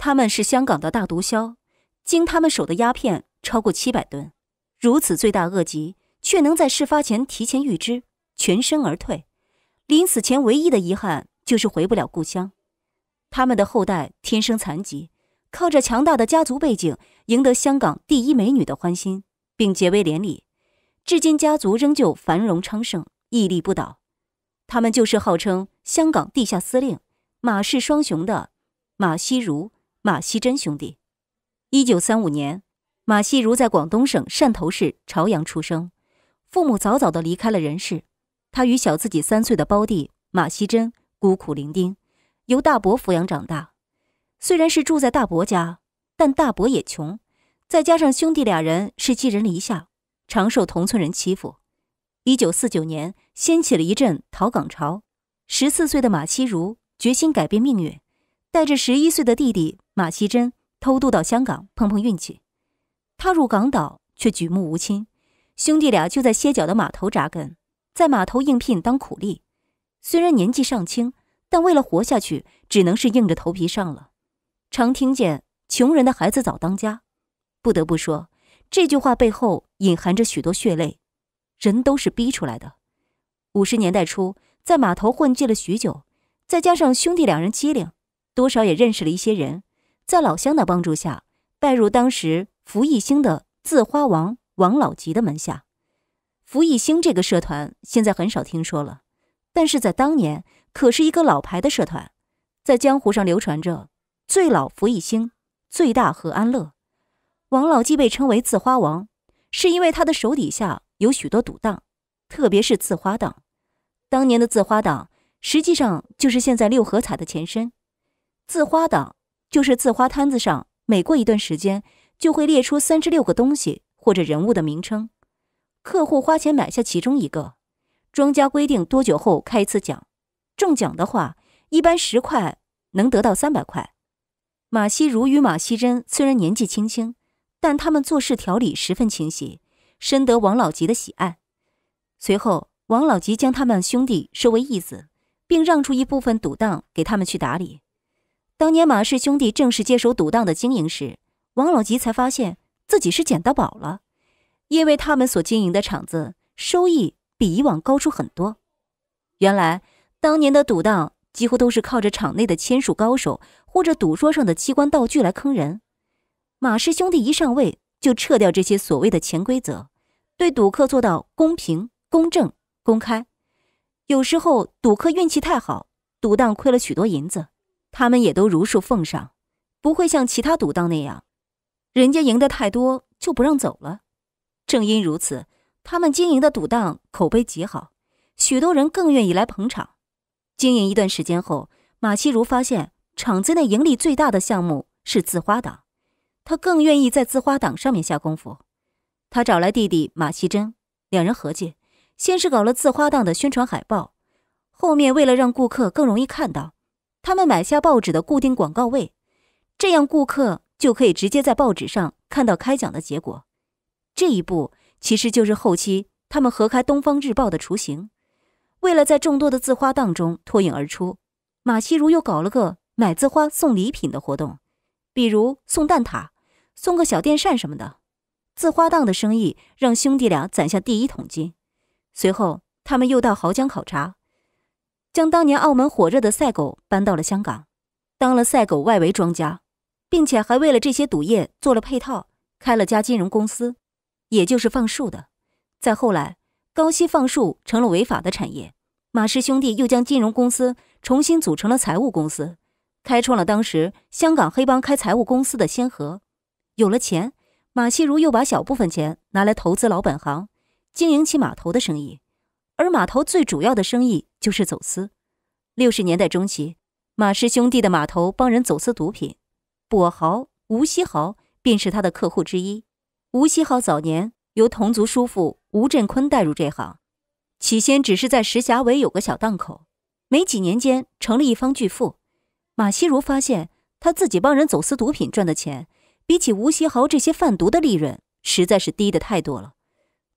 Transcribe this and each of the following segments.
他们是香港的大毒枭，经他们手的鸦片超过七百吨，如此罪大恶极，却能在事发前提前预知，全身而退。临死前唯一的遗憾就是回不了故乡。他们的后代天生残疾，靠着强大的家族背景，赢得香港第一美女的欢心，并结为连理，至今家族仍旧繁荣昌盛，屹立不倒。他们就是号称“香港地下司令”马氏双雄的马希如。马锡珍兄弟，一九三五年，马锡如在广东省汕头市潮阳出生，父母早早的离开了人世，他与小自己三岁的胞弟马锡珍孤苦伶仃，由大伯抚养长大。虽然是住在大伯家，但大伯也穷，再加上兄弟俩人是寄人篱下，常受同村人欺负。一九四九年，掀起了一阵逃港潮，十四岁的马锡如决心改变命运，带着十一岁的弟弟。马锡珍偷渡到香港碰碰运气，踏入港岛却举目无亲，兄弟俩就在歇脚的码头扎根，在码头应聘当苦力。虽然年纪尚轻，但为了活下去，只能是硬着头皮上了。常听见“穷人的孩子早当家”，不得不说，这句话背后隐含着许多血泪。人都是逼出来的。五十年代初，在码头混迹了许久，再加上兄弟两人机灵，多少也认识了一些人。在老乡的帮助下，拜入当时福义兴的字花王王老吉的门下。福义兴这个社团现在很少听说了，但是在当年可是一个老牌的社团，在江湖上流传着“最老福义兴，最大和安乐”。王老吉被称为字花王，是因为他的手底下有许多赌档，特别是字花档。当年的字花档实际上就是现在六合彩的前身，字花档。就是字花摊子上，每过一段时间就会列出三至六个东西或者人物的名称，客户花钱买下其中一个，庄家规定多久后开一次奖，中奖的话一般十块能得到三百块。马锡如与马锡珍虽然年纪轻轻，但他们做事条理十分清晰，深得王老吉的喜爱。随后，王老吉将他们兄弟收为义子，并让出一部分赌档给他们去打理。当年马氏兄弟正式接手赌档的经营时，王老吉才发现自己是捡到宝了，因为他们所经营的场子收益比以往高出很多。原来当年的赌档几乎都是靠着场内的签术高手或者赌桌上的机关道具来坑人。马氏兄弟一上位就撤掉这些所谓的潜规则，对赌客做到公平、公正、公开。有时候赌客运气太好，赌档亏了许多银子。他们也都如数奉上，不会像其他赌档那样，人家赢得太多就不让走了。正因如此，他们经营的赌档口碑极好，许多人更愿意来捧场。经营一段时间后，马惜如发现场子内盈利最大的项目是自花档，他更愿意在自花档上面下功夫。他找来弟弟马惜珍，两人合计，先是搞了自花档的宣传海报，后面为了让顾客更容易看到。他们买下报纸的固定广告位，这样顾客就可以直接在报纸上看到开奖的结果。这一步其实就是后期他们合开《东方日报》的雏形。为了在众多的字花档中脱颖而出，马锡如又搞了个买字花送礼品的活动，比如送蛋挞、送个小电扇什么的。字花档的生意让兄弟俩攒下第一桶金。随后，他们又到濠江考察。将当年澳门火热的赛狗搬到了香港，当了赛狗外围庄家，并且还为了这些赌业做了配套，开了家金融公司，也就是放数的。再后来，高息放数成了违法的产业，马氏兄弟又将金融公司重新组成了财务公司，开创了当时香港黑帮开财务公司的先河。有了钱，马希如又把小部分钱拿来投资老本行，经营起码头的生意。而码头最主要的生意就是走私。六十年代中期，马氏兄弟的码头帮人走私毒品，跛豪吴锡豪便是他的客户之一。吴锡豪早年由同族叔父吴振坤带入这行，起先只是在石峡尾有个小档口，没几年间成了一方巨富。马希如发现，他自己帮人走私毒品赚的钱，比起吴锡豪这些贩毒的利润，实在是低的太多了。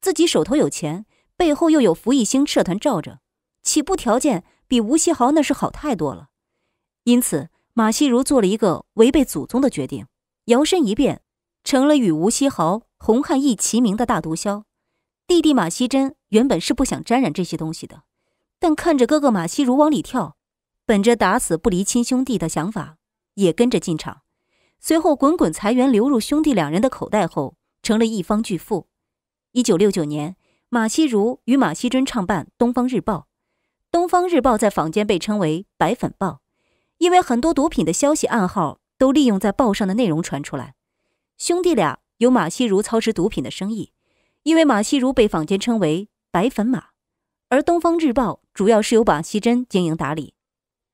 自己手头有钱。背后又有福义兴社团罩着，起步条件比吴锡豪那是好太多了。因此，马希如做了一个违背祖宗的决定，摇身一变成了与吴锡豪、洪汉义齐名的大毒枭。弟弟马锡珍原本是不想沾染这些东西的，但看着哥哥马希如往里跳，本着打死不离亲兄弟的想法，也跟着进场。随后，滚滚财源流入兄弟两人的口袋后，成了一方巨富。一九六九年。马希如与马希珍创办《东方日报》，《东方日报》在坊间被称为“白粉报”，因为很多毒品的消息暗号都利用在报上的内容传出来。兄弟俩由马希如操持毒品的生意，因为马希如被坊间称为“白粉马”，而《东方日报》主要是由马希珍经营打理。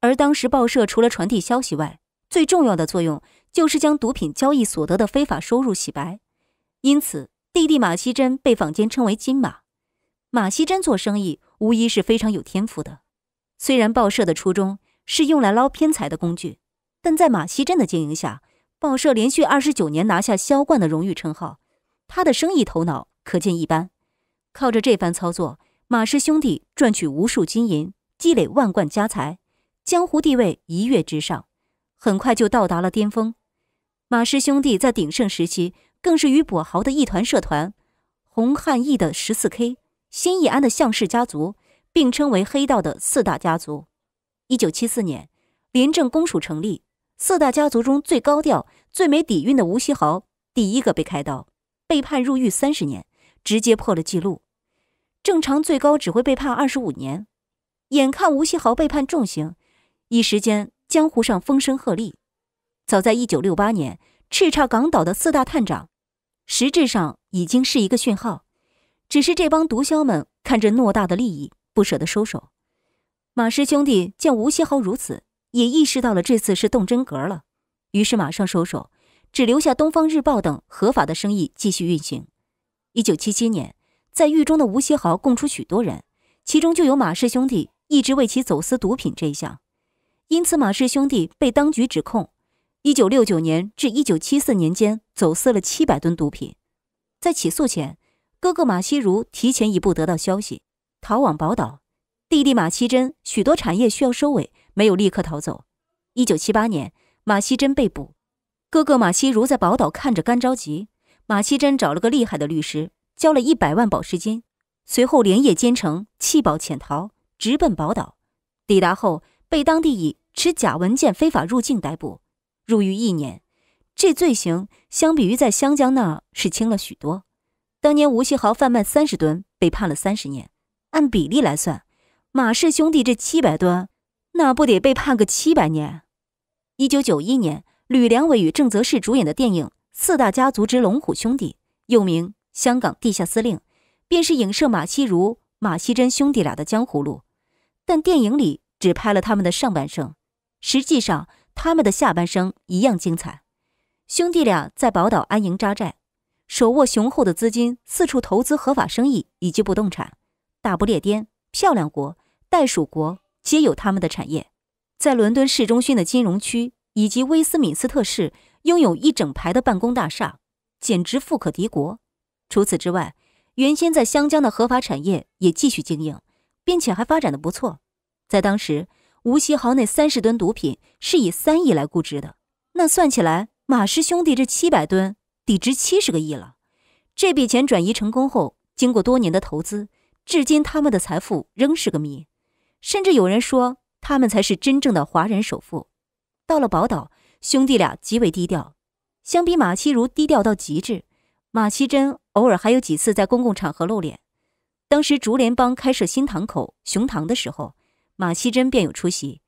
而当时报社除了传递消息外，最重要的作用就是将毒品交易所得的非法收入洗白。因此，弟弟马希珍被坊间称为“金马”。马锡珍做生意无疑是非常有天赋的。虽然报社的初衷是用来捞偏财的工具，但在马锡珍的经营下，报社连续二十九年拿下销冠的荣誉称号，他的生意头脑可见一斑。靠着这番操作，马氏兄弟赚取无数金银，积累万贯家财，江湖地位一跃之上，很快就到达了巅峰。马氏兄弟在鼎盛时期，更是与跛豪的一团社团、洪汉义的十四 K。新义安的向氏家族并称为黑道的四大家族。1974年，廉政公署成立，四大家族中最高调、最没底蕴的吴锡豪第一个被开刀，被判入狱三十年，直接破了记录。正常最高只会被判二十五年。眼看吴锡豪被判重刑，一时间江湖上风声鹤唳。早在1968年，叱咤港岛的四大探长，实质上已经是一个讯号。只是这帮毒枭们看着偌大的利益，不舍得收手。马氏兄弟见吴锡豪如此，也意识到了这次是动真格了，于是马上收手，只留下《东方日报》等合法的生意继续运行。一九七七年，在狱中的吴锡豪供出许多人，其中就有马氏兄弟一直为其走私毒品这一项，因此马氏兄弟被当局指控，一九六九年至一九七四年间走私了七百吨毒品。在起诉前。哥哥马希如提前一步得到消息，逃往宝岛；弟弟马希珍许多产业需要收尾，没有立刻逃走。一九七八年，马希珍被捕，哥哥马希如在宝岛看着干着急。马希珍找了个厉害的律师，交了一百万保释金，随后连夜兼程弃保潜逃，直奔宝岛。抵达后，被当地以持假文件非法入境逮捕，入狱一年。这罪行相比于在湘江那儿是轻了许多。当年吴锡豪贩卖三十吨，被判了三十年。按比例来算，马氏兄弟这七百吨，那不得被判个七百年？一九九一年，吕良伟与郑则仕主演的电影《四大家族之龙虎兄弟》，又名《香港地下司令》，便是影射马西如、马希珍兄弟俩的江湖路。但电影里只拍了他们的上半生，实际上他们的下半生一样精彩。兄弟俩在宝岛安营扎寨。手握雄厚的资金，四处投资合法生意以及不动产。大不列颠、漂亮国、袋鼠国皆有他们的产业。在伦敦市中心的金融区以及威斯敏斯特市，拥有一整排的办公大厦，简直富可敌国。除此之外，原先在湘江的合法产业也继续经营，并且还发展的不错。在当时，吴锡豪那三十吨毒品是以三亿来估值的，那算起来，马氏兄弟这七百吨。抵值七十个亿了，这笔钱转移成功后，经过多年的投资，至今他们的财富仍是个谜，甚至有人说他们才是真正的华人首富。到了宝岛，兄弟俩极为低调，相比马其如低调到极致，马其珍偶尔还有几次在公共场合露脸。当时竹联帮开设新塘口熊堂的时候，马其珍便有出席，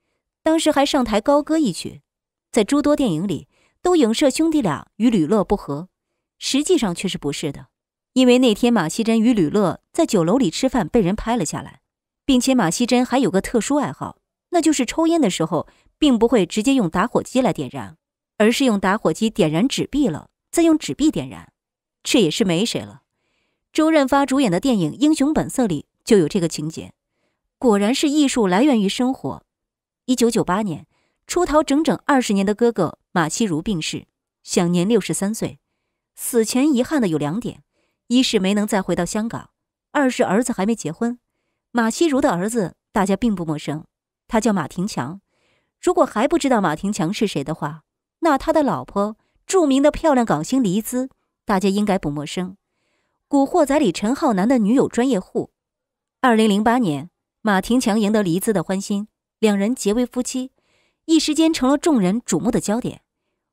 当时还上台高歌一曲。在诸多电影里，都影射兄弟俩与吕乐不和。实际上却是不是的，因为那天马西珍与吕乐在酒楼里吃饭被人拍了下来，并且马西珍还有个特殊爱好，那就是抽烟的时候并不会直接用打火机来点燃，而是用打火机点燃纸币了，再用纸币点燃，这也是没谁了。周润发主演的电影《英雄本色》里就有这个情节，果然是艺术来源于生活。一九九八年，出逃整整二十年的哥哥马希如病逝，享年六十三岁。死前遗憾的有两点：一是没能再回到香港，二是儿子还没结婚。马希如的儿子大家并不陌生，他叫马廷强。如果还不知道马廷强是谁的话，那他的老婆，著名的漂亮港星黎姿，大家应该不陌生。《古惑仔》里陈浩南的女友专业户。二零零八年，马廷强赢得黎姿的欢心，两人结为夫妻，一时间成了众人瞩目的焦点。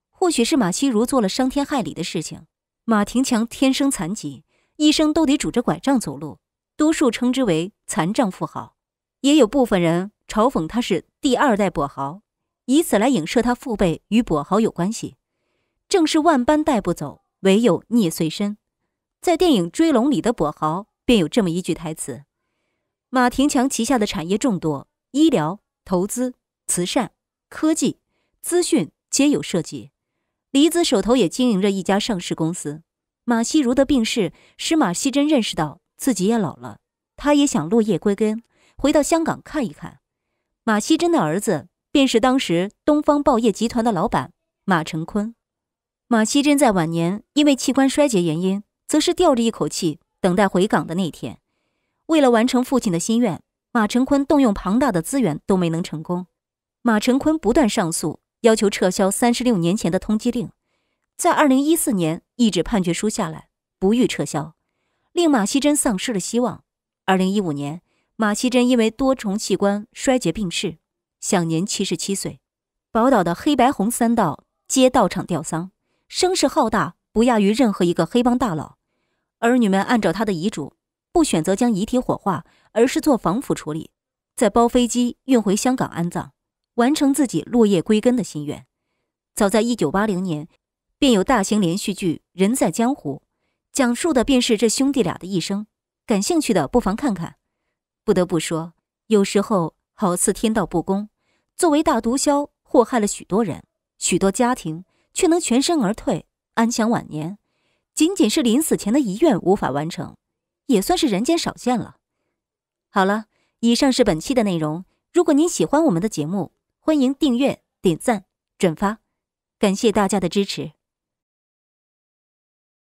或许是马希如做了伤天害理的事情。马廷强天生残疾，一生都得拄着拐杖走路，多数称之为“残障富豪”，也有部分人嘲讽他是“第二代跛豪”，以此来影射他父辈与跛豪有关系。正是万般带不走，唯有逆随身。在电影《追龙》里的跛豪便有这么一句台词。马廷强旗下的产业众多，医疗、投资、慈善、科技、资讯皆有涉及。李子手头也经营着一家上市公司。马希如的病逝使马希珍认识到自己也老了，他也想落叶归根，回到香港看一看。马希珍的儿子便是当时东方报业集团的老板马承坤。马希珍在晚年因为器官衰竭原因，则是吊着一口气等待回港的那天。为了完成父亲的心愿，马成坤动用庞大的资源都没能成功。马成坤不断上诉。要求撤销三十六年前的通缉令，在二零一四年一纸判决书下来，不予撤销，令马锡珍丧失了希望。二零一五年，马锡珍因为多重器官衰竭病逝，享年七十七岁。宝岛的黑白红三道皆到场吊丧，声势浩大，不亚于任何一个黑帮大佬。儿女们按照他的遗嘱，不选择将遗体火化，而是做防腐处理，再包飞机运回香港安葬。完成自己落叶归根的心愿，早在一九八零年，便有大型连续剧《人在江湖》，讲述的便是这兄弟俩的一生。感兴趣的不妨看看。不得不说，有时候好似天道不公，作为大毒枭，祸害了许多人、许多家庭，却能全身而退，安享晚年。仅仅是临死前的遗愿无法完成，也算是人间少见了。好了，以上是本期的内容。如果您喜欢我们的节目，欢迎订阅、点赞、转发，感谢大家的支持。